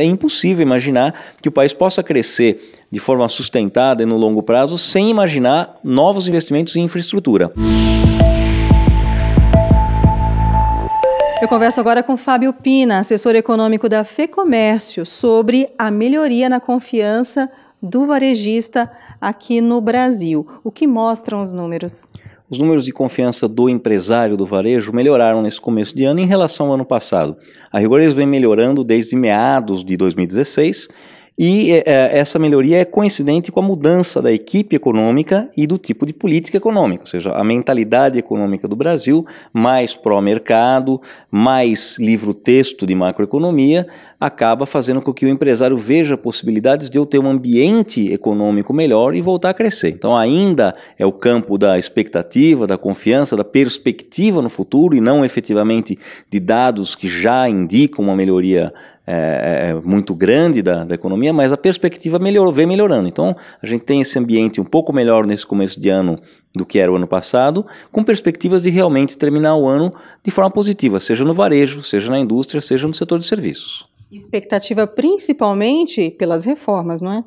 É impossível imaginar que o país possa crescer de forma sustentada e no longo prazo sem imaginar novos investimentos em infraestrutura. Eu converso agora com Fábio Pina, assessor econômico da FEComércio, sobre a melhoria na confiança do varejista aqui no Brasil. O que mostram os números? Os números de confiança do empresário do varejo melhoraram nesse começo de ano em relação ao ano passado. A rigor, eles melhorando desde meados de 2016 e é, é, essa melhoria é coincidente com a mudança da equipe econômica e do tipo de política econômica, ou seja, a mentalidade econômica do Brasil, mais pró-mercado, mais livro-texto de macroeconomia, acaba fazendo com que o empresário veja possibilidades de eu ter um ambiente econômico melhor e voltar a crescer. Então, ainda é o campo da expectativa, da confiança, da perspectiva no futuro e não efetivamente de dados que já indicam uma melhoria é, é, é, muito grande da, da, economia, mas a perspectiva melhorou, vem melhorando. Então, a gente tem esse ambiente um pouco melhor nesse começo de ano do que era o ano passado, com perspectivas de realmente terminar o ano de forma positiva, seja no varejo, seja na indústria, seja no setor de serviços. Expectativa principalmente pelas reformas, não é?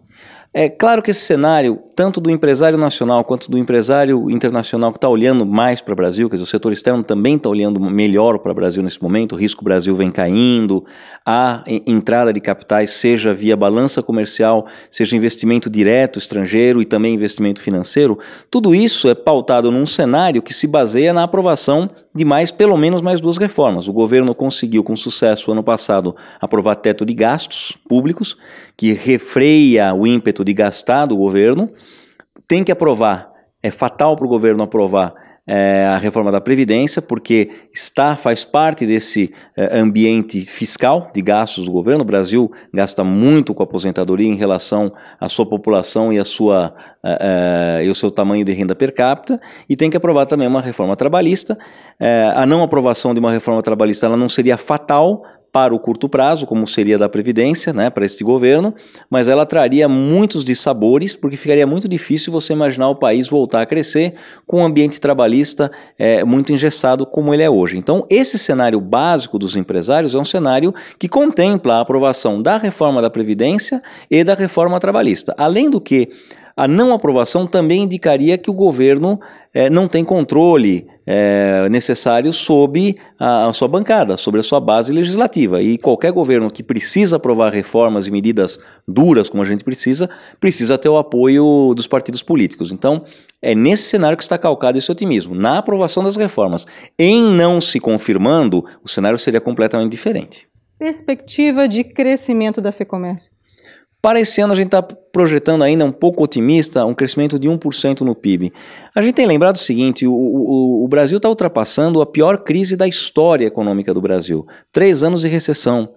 É claro que esse cenário, tanto do empresário nacional quanto do empresário internacional que está olhando mais para o Brasil, quer dizer, o setor externo também está olhando melhor para o Brasil nesse momento, o risco Brasil vem caindo, a entrada de capitais, seja via balança comercial, seja investimento direto estrangeiro e também investimento financeiro, tudo isso é pautado num cenário que se baseia na aprovação de mais, pelo menos mais duas reformas. O governo conseguiu com sucesso ano passado aprovar teto de gastos públicos, que refreia o ímpeto de gastar do governo, tem que aprovar, é fatal para o governo aprovar é, a reforma da Previdência, porque está, faz parte desse é, ambiente fiscal de gastos do governo. O Brasil gasta muito com a aposentadoria em relação à sua população e, a sua, é, é, e o seu tamanho de renda per capita, e tem que aprovar também uma reforma trabalhista. É, a não aprovação de uma reforma trabalhista ela não seria fatal para o curto prazo, como seria da Previdência, né, para este governo, mas ela traria muitos dissabores, porque ficaria muito difícil você imaginar o país voltar a crescer com um ambiente trabalhista é, muito engessado como ele é hoje. Então, esse cenário básico dos empresários é um cenário que contempla a aprovação da reforma da Previdência e da reforma trabalhista. Além do que, a não aprovação também indicaria que o governo eh, não tem controle eh, necessário sobre a, a, sua bancada, sobre a sua base legislativa. E qualquer governo que precisa aprovar reformas e medidas duras, como a gente precisa, precisa ter o apoio dos partidos políticos. Então, é nesse cenário que está calcado esse otimismo, na aprovação das reformas. Em não se confirmando, o cenário seria completamente diferente. Perspectiva de crescimento da FEComércio. Para esse ano, a gente está projetando ainda um pouco otimista um crescimento de 1% no PIB. A gente tem lembrado o seguinte: o, o, o Brasil está ultrapassando a pior crise da história econômica do Brasil três anos de recessão.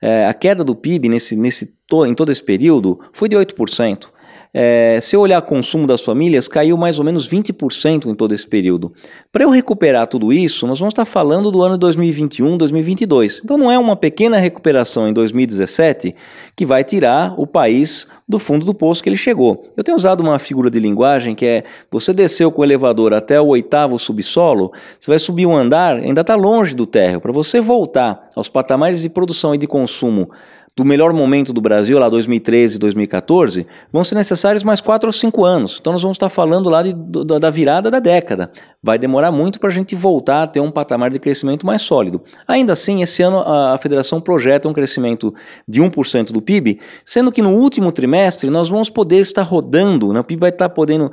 É, a queda do PIB nesse, nesse, em todo esse período foi de 8% é, se eu olhar o consumo das famílias, caiu mais ou menos 20% em todo esse período. Para eu recuperar tudo isso, nós vamos estar falando do ano 2021, 2022. Então não é uma pequena recuperação em 2017 que vai tirar o país do fundo do poço que ele chegou. Eu tenho usado uma figura de linguagem que é: você desceu com o elevador até o oitavo subsolo, você vai subir um andar, ainda está longe do térreo. Para você voltar aos patamares de produção e de consumo do melhor momento do Brasil, lá 2013, 2014, vão ser necessários mais quatro ou cinco anos. Então nós vamos estar falando lá de, do, da virada da década. Vai demorar muito para a gente voltar a ter um patamar de crescimento mais sólido. Ainda assim, esse ano a, a federação projeta um crescimento de 1% do PIB, sendo que no último trimestre nós vamos poder estar rodando, né? o PIB vai estar podendo,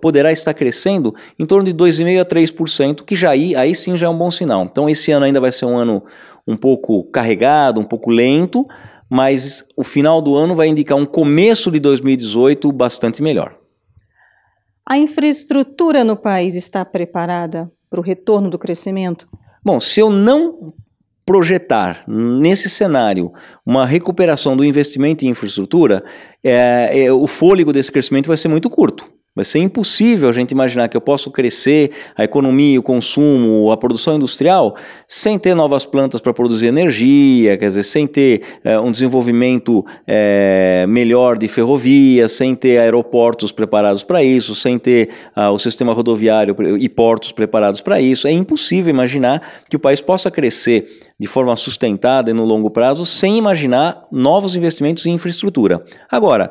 poderá estar crescendo em torno de 2,5% a 3%, que já aí, aí sim já é um bom sinal. Então esse ano ainda vai ser um ano um pouco carregado, um pouco lento, mas o final do ano vai indicar um começo de 2018 bastante melhor. A infraestrutura no país está preparada para o retorno do crescimento? Bom, se eu não projetar nesse cenário uma recuperação do investimento em infraestrutura, é, é, o fôlego desse crescimento vai ser muito curto. Vai ser impossível a gente imaginar que eu posso crescer a economia, o consumo, a produção industrial sem ter novas plantas para produzir energia, quer dizer, sem ter é, um desenvolvimento é, melhor de ferrovias, sem ter aeroportos preparados para isso, sem ter ah, o sistema rodoviário e portos preparados para isso. É impossível imaginar que o país possa crescer de forma sustentada e no longo prazo sem imaginar novos investimentos em infraestrutura. Agora,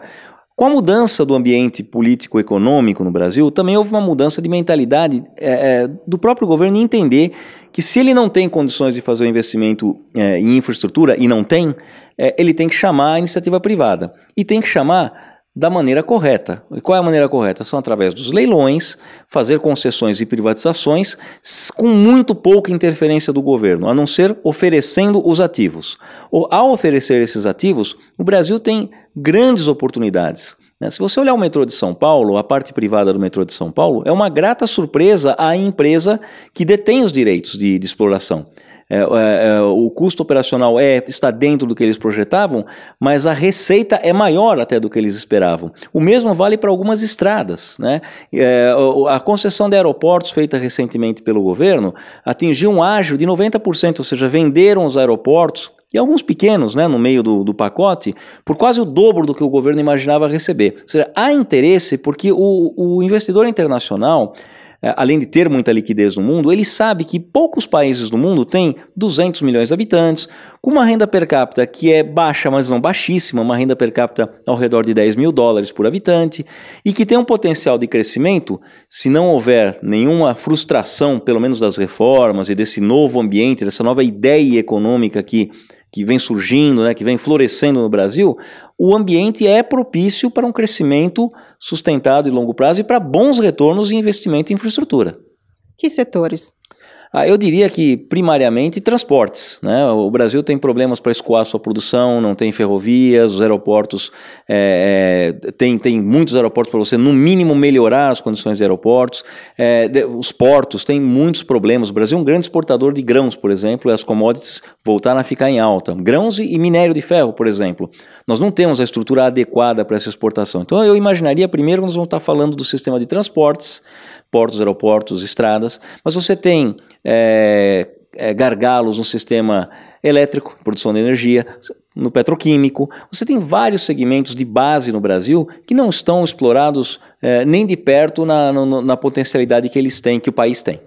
com a mudança do ambiente político-econômico no Brasil, também houve uma mudança de mentalidade é, é, do próprio governo em entender que se ele não tem condições de fazer o um investimento é, em infraestrutura, e não tem, é, ele tem que chamar a iniciativa privada. E tem que chamar da maneira correta. E qual é a maneira correta? São através dos leilões, fazer concessões e privatizações com muito pouca interferência do governo, a não ser oferecendo os ativos. Ou, ao oferecer esses ativos, o Brasil tem grandes oportunidades. Né? Se você olhar o metrô de São Paulo, a parte privada do metrô de São Paulo, é uma grata surpresa à empresa que detém os direitos de, de exploração. É, é, é, o custo operacional é, está dentro do que eles projetavam, mas a receita é maior até do que eles esperavam. O mesmo vale para algumas estradas. Né? É, a concessão de aeroportos feita recentemente pelo governo atingiu um ágio de 90%, ou seja, venderam os aeroportos e alguns pequenos né, no meio do, do pacote, por quase o dobro do que o governo imaginava receber. Ou seja, há interesse porque o, o investidor internacional é, além de ter muita liquidez no mundo, ele sabe que poucos países no mundo têm 200 milhões de habitantes, com uma renda per capita que é baixa, mas não baixíssima, uma renda per capita ao redor de 10 mil dólares por habitante, e que tem um potencial de crescimento, se não houver nenhuma frustração, pelo menos das reformas e desse novo ambiente, dessa nova ideia econômica que que vem surgindo, né, que vem florescendo no Brasil, o ambiente é propício para um crescimento sustentado e longo prazo e para bons retornos em investimento em infraestrutura. Que setores? Ah, eu diria que, primariamente, transportes. Né? O Brasil tem problemas para escoar sua produção, não tem ferrovias, os aeroportos. É, é tem, tem muitos aeroportos para você, no mínimo, melhorar as condições de aeroportos. É, de, os portos têm muitos problemas. O Brasil é um grande exportador de grãos, por exemplo, e as commodities voltaram a ficar em alta. Grãos e, e minério de ferro, por exemplo. Nós não temos a estrutura adequada para essa exportação. Então, eu imaginaria primeiro que nós vamos estar tá falando do sistema de transportes, portos, aeroportos, estradas, mas você tem é, é, gargalos no sistema elétrico, produção de energia, no petroquímico. Você tem vários segmentos de base no Brasil que não estão explorados é, nem de perto na, na, na potencialidade que eles têm, que o país tem.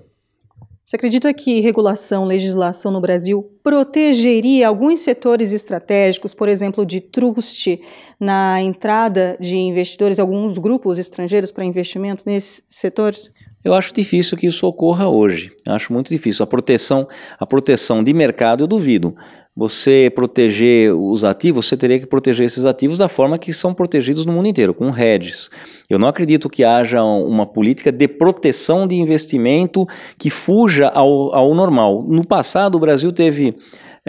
Você acredita que regulação, legislação no Brasil protegeria alguns setores estratégicos, por exemplo, de trust na entrada de investidores, alguns grupos estrangeiros para investimento nesses setores? Eu acho difícil que isso ocorra hoje. Eu acho muito difícil. A proteção, a proteção de mercado, eu duvido você proteger os ativos, você teria que proteger esses ativos da forma que são protegidos no mundo inteiro, com hedges. Eu não acredito que haja uma política de proteção de investimento que fuja ao, ao normal. No passado, o Brasil teve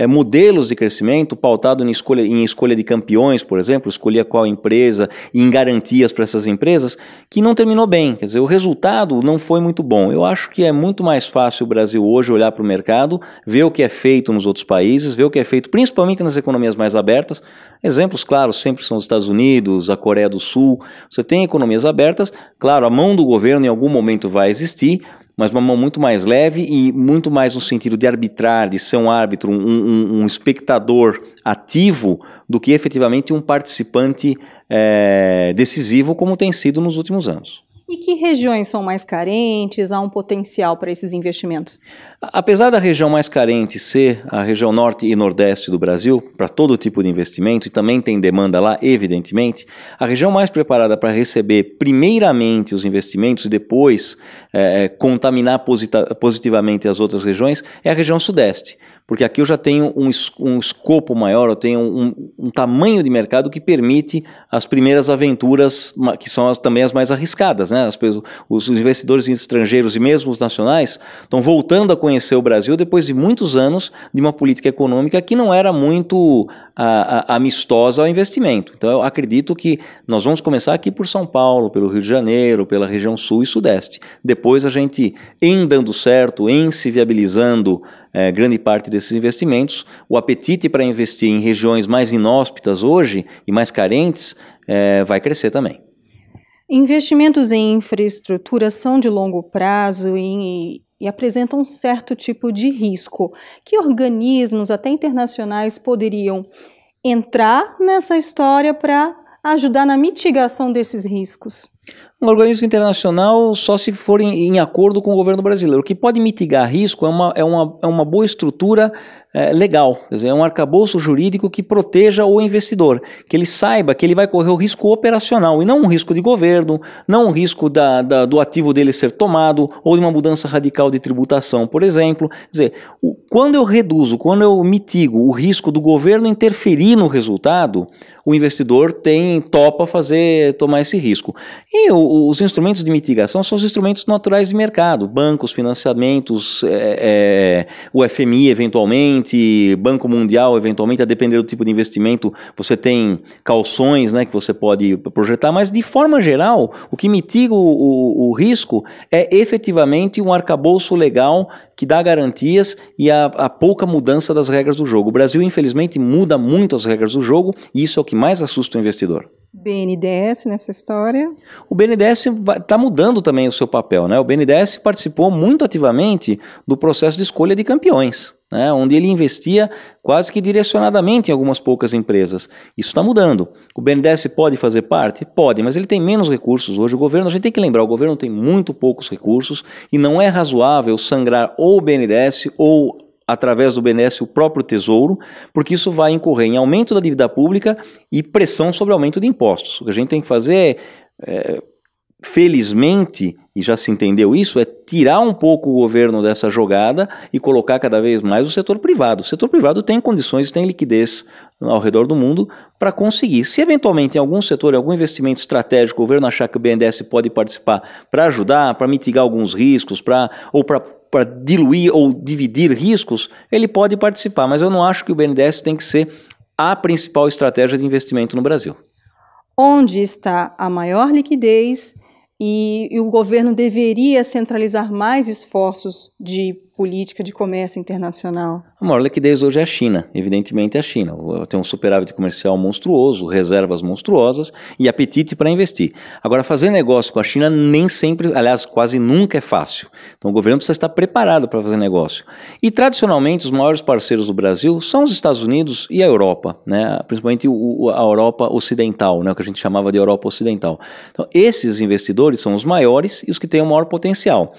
é, modelos de crescimento pautado em escolha, em escolha de campeões, por exemplo, escolher qual empresa e em garantias para essas empresas, que não terminou bem. Quer dizer, o resultado não foi muito bom. Eu acho que é muito mais fácil o Brasil hoje olhar para o mercado, ver o que é feito nos outros países, ver o que é feito principalmente nas economias mais abertas. Exemplos, claro, sempre são os Estados Unidos, a Coreia do Sul. Você tem economias abertas, claro, a mão do governo em algum momento vai existir, mas uma mão muito mais leve e muito mais no sentido de arbitrar, de ser um árbitro, um, um, um espectador ativo, do que efetivamente um participante é, decisivo, como tem sido nos últimos anos. E que regiões são mais carentes? Há um potencial para esses investimentos? Apesar da região mais carente ser a região norte e nordeste do Brasil, para todo tipo de investimento, e também tem demanda lá, evidentemente, a região mais preparada para receber primeiramente os investimentos e depois é, é contaminar positivamente as outras regiões é a região sudeste. Porque aqui eu já tenho um, um escopo maior, eu tenho um, um, tamanho de mercado que permite as primeiras aventuras, que são as, também as mais arriscadas. Né? As, os investidores estrangeiros e mesmo os nacionais estão voltando a conhecer conhecer o Brasil depois de muitos anos de uma política econômica que não era muito a, ah, a, ah, amistosa ao investimento. Então, eu acredito que nós vamos começar aqui por São Paulo, pelo Rio de Janeiro, pela região sul e sudeste. Depois, a gente, em dando certo, em se viabilizando é, grande parte desses investimentos, o apetite para investir em regiões mais inóspitas hoje e mais carentes é, vai crescer também. Investimentos em infraestrutura são de longo prazo e e apresenta um certo tipo de risco. Que organismos, até internacionais, poderiam entrar nessa história para ajudar na mitigação desses riscos? Um organismo internacional só se for em, em, acordo com o governo brasileiro. O que pode mitigar risco é uma, é uma, é uma boa estrutura é, legal, quer dizer, é um arcabouço jurídico que proteja o investidor, que ele saiba que ele vai correr o risco operacional e não um risco de governo, não um risco da, da do ativo dele ser tomado ou de uma mudança radical de tributação, por exemplo. Quer dizer, o, quando eu reduzo, quando eu mitigo o risco do governo interferir no resultado, o investidor tem topa fazer tomar esse risco. E e os instrumentos de mitigação são os instrumentos naturais de mercado, bancos, financiamentos, é, é, o FMI eventualmente, Banco Mundial eventualmente, a depender do tipo de investimento, você tem calções né, que você pode projetar, mas de forma geral, o que mitiga o, o, o risco é efetivamente um arcabouço legal que dá garantias e a, a, pouca mudança das regras do jogo. O Brasil, infelizmente, muda muito as regras do jogo e isso é o que mais assusta o investidor. BNDES nessa história? O BNDES está mudando também o seu papel, né? O BNDES participou muito ativamente do processo de escolha de campeões, né? Onde ele investia quase que direcionadamente em algumas poucas empresas. Isso está mudando. O BNDES pode fazer parte? Pode, mas ele tem menos recursos hoje. O governo, a gente tem que lembrar, o governo tem muito poucos recursos e não é razoável sangrar ou o BNDES ou através do BNDES o próprio tesouro, porque isso vai incorrer em aumento da dívida pública e pressão sobre aumento de impostos. O que a gente tem que fazer é, é, felizmente, e já se entendeu isso, é tirar um pouco o governo dessa jogada e colocar cada vez mais o setor privado. O setor privado tem condições, tem liquidez ao redor do mundo para conseguir. Se eventualmente em algum setor, em algum investimento estratégico, o governo achar que o BNDES pode participar para ajudar, para mitigar alguns riscos, para ou para para diluir ou dividir riscos, ele pode participar, mas eu não acho que o BNDES tem que ser a principal estratégia de investimento no Brasil. Onde está a maior liquidez e, e o governo deveria centralizar mais esforços de política de comércio internacional? A maior liquidez hoje é a China, evidentemente é a China. Tem um superávit comercial monstruoso, reservas monstruosas e apetite para investir. Agora, fazer negócio com a China nem sempre, aliás, quase nunca é fácil. Então, o governo precisa estar preparado para fazer negócio. E, tradicionalmente, os maiores parceiros do Brasil são os Estados Unidos e a Europa, né? principalmente a Europa Ocidental, né? o que a gente chamava de Europa Ocidental. Então, esses investidores são os maiores e os que têm o maior potencial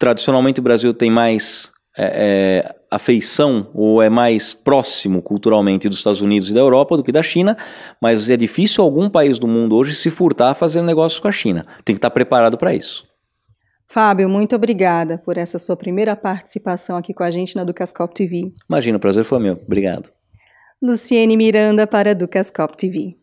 tradicionalmente o Brasil tem mais é, é, afeição ou é mais próximo culturalmente dos Estados Unidos e da Europa do que da China, mas é difícil algum país do mundo hoje se furtar a fazer negócios com a China. Tem que estar preparado para isso. Fábio, muito obrigada por essa sua primeira participação aqui com a gente na Ducascop TV. Imagina, o prazer foi meu. Obrigado. Luciene Miranda para Ducascop TV.